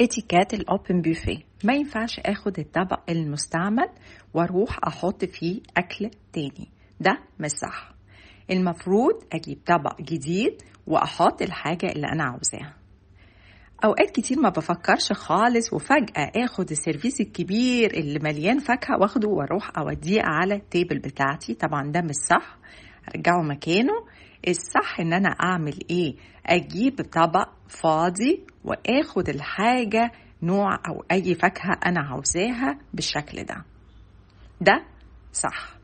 اتيكات الاوبن بوفيه ما ينفعش اخد الطبق المستعمل واروح احط فيه اكل تاني ده مش صح المفروض اجيب طبق جديد واحط الحاجة اللي انا عاوزاها اوقات كتير ما بفكرش خالص وفجأة اخد السيرفيس الكبير اللي مليان فاكهة واخده واروح اوديه على التيبل بتاعتي طبعا ده مش صح رجعه مكانه الصح ان انا اعمل ايه اجيب طبق فاضي واخد الحاجة نوع او اي فاكهة انا عاوزاها بالشكل ده ده صح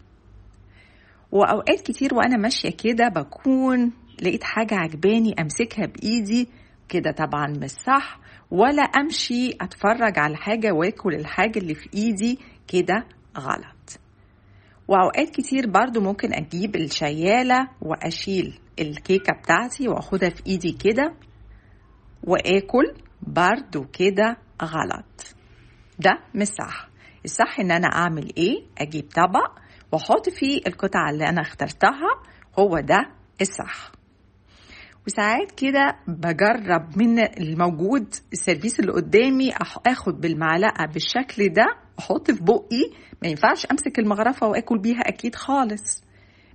واوقات كتير وانا ماشية كده بكون لقيت حاجة عجباني امسكها بايدي كده طبعا مش صح ولا امشي اتفرج على حاجة واكل الحاجة اللي في ايدي كده غلط واوقات كتير برضو ممكن اجيب الشيالة واشيل الكيكة بتاعتي واخدها في ايدي كده واكل برضو كده غلط ده مش صح الصح ان انا اعمل ايه اجيب طبق واحط فيه القطعة اللي انا اخترتها هو ده الصح وساعات كده بجرب من الموجود السيرفيس اللي قدامي اخد بالمعلقه بالشكل ده احط في بقي ما ينفعش امسك المغرفه واكل بيها اكيد خالص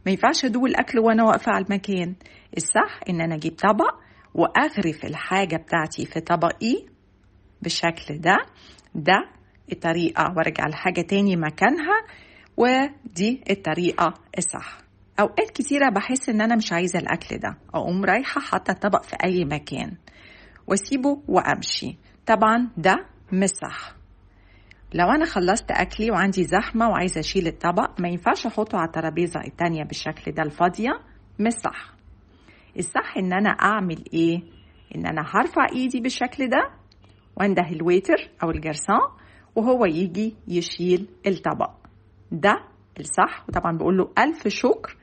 ما ينفعش ادوق الاكل وانا واقفه على المكان الصح ان انا اجيب طبق واغرف الحاجه بتاعتي في طبقي بالشكل ده ده الطريقه وارجع الحاجه تاني مكانها ودي الطريقه الصح اوقات كتيره بحس ان انا مش عايزه الاكل ده اقوم رايحه حاطه الطبق في اي مكان واسيبه وامشي طبعا ده مش صح لو أنا خلصت أكلي وعندي زحمة وعايزة أشيل الطبق ما ينفعش أحطه على الترابيزة التانية بالشكل ده الفاضية مش صح الصح إن أنا أعمل إيه؟ إن أنا هرفع إيدي بالشكل ده وأنده الويتر أو الجرسان وهو يجي يشيل الطبق ده الصح وطبعا بقول له ألف شكر